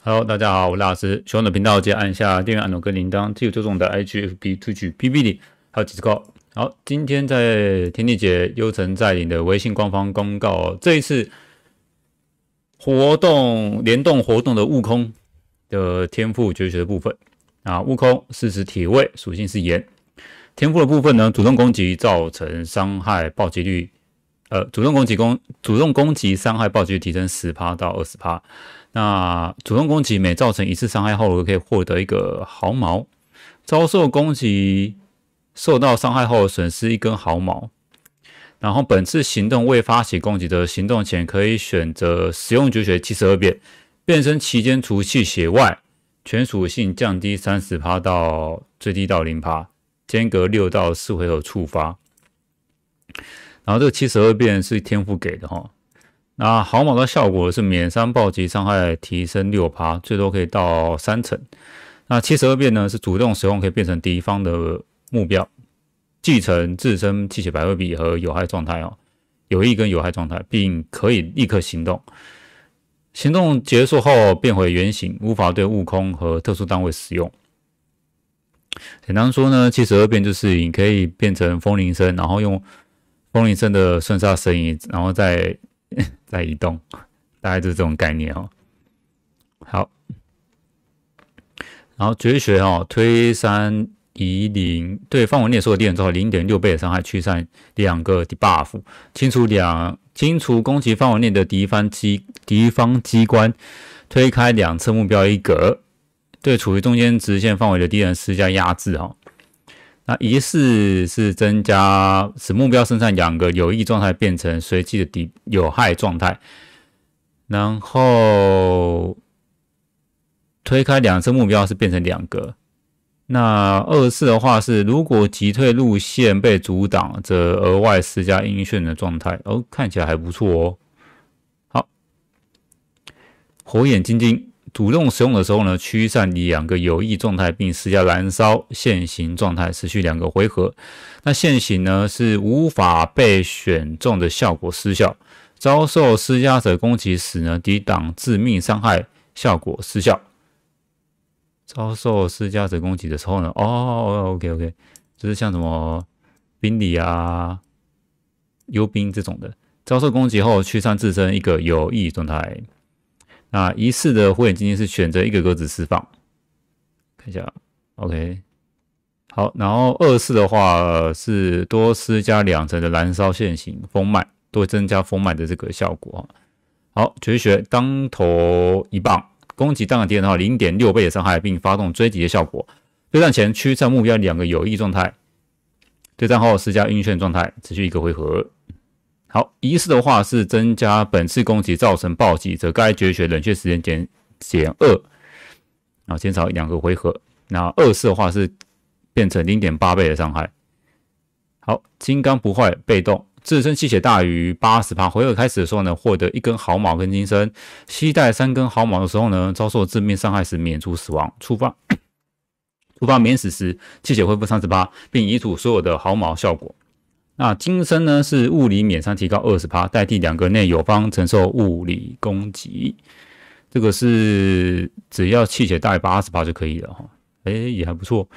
Hello，大家好，我是老师，喜欢的频道记得按下电源按钮跟铃铛，进入周总的 HFB 推剧 BB 里，还有几只狗。好，今天在天地姐优城带领的微信官方公告，这一次活动联动活动的悟空的天赋绝学的部分啊，悟空是指体位属性是岩，天赋的部分呢，主动攻击造成伤害暴击率，呃，主动攻击攻主动攻击伤害暴击率提升十趴到二十趴。那主动攻击每造成一次伤害后，可以获得一个毫毛；遭受攻击、受到伤害后损失一根毫毛。然后本次行动未发起攻击的行动前，可以选择使用绝学七十二变。变身期间除气血外，全属性降低三十趴到最低到零趴，间隔六到四回合触发。然后这个七十二变是天赋给的哈。那毫毛的效果是免伤暴击伤害提升六趴，最多可以到三层。那七十二变呢？是主动使用可以变成敌方的目标，继承自身气血百分比和有害状态哦，有益跟有害状态，并可以立刻行动。行动结束后变回原形，无法对悟空和特殊单位使用。简单说呢，七十二变就是你可以变成风铃声，然后用风铃声的瞬杀声音，然后再。在移动，大概就是这种概念哦。好，然后绝学哦，推三移零，对范围内所有敌人造成零点六倍的伤害，驱散两个 d e buff，清除两清除攻击范围内的敌方机敌方机关，推开两侧目标一格，对处于中间直线范围的敌人施加压制哦。那一次是增加使目标身上两个有益状态变成随机的敌有害状态，然后推开两次目标是变成两个。那二次的话是如果急退路线被阻挡，则额外施加晕眩的状态。哦，看起来还不错哦。好，火眼金睛。主动使用的时候呢，驱散两个有益状态，并施加燃烧现行状态，持续两个回合。那现行呢是无法被选中的效果失效。遭受施加者攻击时呢，抵挡致命伤害效果失效。遭受施加者攻击的时候呢，哦，OK OK，就是像什么冰利啊、幽冰这种的，遭受攻击后驱散自身一个有益状态。那一次的火眼金睛是选择一个格子释放，看一下，OK，好，然后二次的话是多施加两层的燃烧线型，风脉，多增加风脉的这个效果。好，绝学当头一棒，攻击当前敌人的话，零点六倍的伤害，并发动追击的效果。对战前驱散目标两个有益状态，对战后施加晕眩状态，持续一个回合。好，一次的话是增加本次攻击造成暴击，则该绝学冷却时间减减二，然后减少两个回合。那二次的话是变成零点八倍的伤害。好，金刚不坏被动，自身气血大于八十，八回合开始的时候呢，获得一根毫毛跟金身。携带三根毫毛的时候呢，遭受致命伤害时免除死亡。触发，触发免死时气血恢复三十八，并移除所有的毫毛效果。那金身呢？是物理免伤提高二十趴，代替两个内友方承受物理攻击。这个是只要气血大于八十趴就可以了哈。哎，也还不错。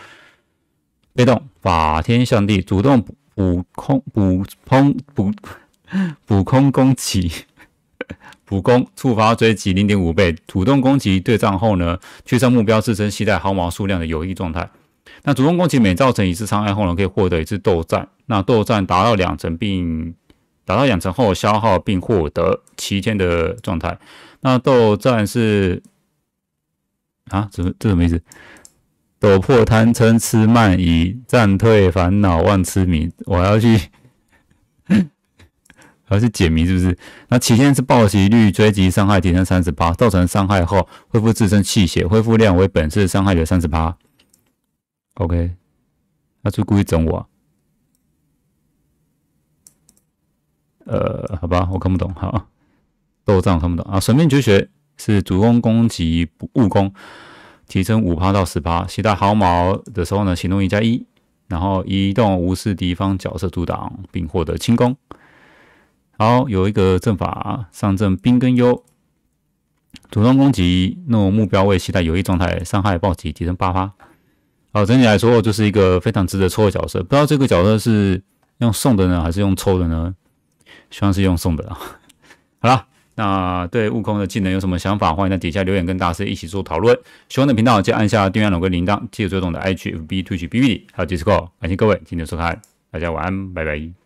被动法天象地，主动补空补空补 补空攻击，补攻触发追击零点五倍，主动攻击对战后呢，驱散目标自身携带毫毛数量的有益状态。那主动攻击每造成一次伤害后，呢，可以获得一次斗战。那斗战达到两成并达到两成后，消耗并获得七天的状态。那斗战是啊，怎么这什么意思？斗破贪嗔痴慢疑，战退烦恼忘痴迷。我要去，我 要去解谜，是不是？那七天是暴击率追击伤害提升三十八，造成伤害后恢复自身气血，恢复量为本次伤害的三十八。OK，那就故意整我。呃，好吧，我看不懂，好，斗战看不懂啊。神兵绝学是主攻攻击，不误攻，提升五趴到十趴，携带毫毛的时候呢，行动一加一，然后移动无视敌方角色阻挡，并获得轻功。好，有一个阵法上阵兵跟优，主动攻击，那我目标位携带有益状态，伤害暴击提升八发。好，整体来说就是一个非常值得抽的角色。不知道这个角色是用送的呢，还是用抽的呢？希望是用送的啦。好啦，那对悟空的技能有什么想法？欢迎在底下留言，跟大师一起做讨论。喜欢的频道就按下订阅，按跟铃铛，记得追踪我的 HFB 推举 BB 还有 d i s DISCO。感谢各位今天的收看，大家晚安，拜拜。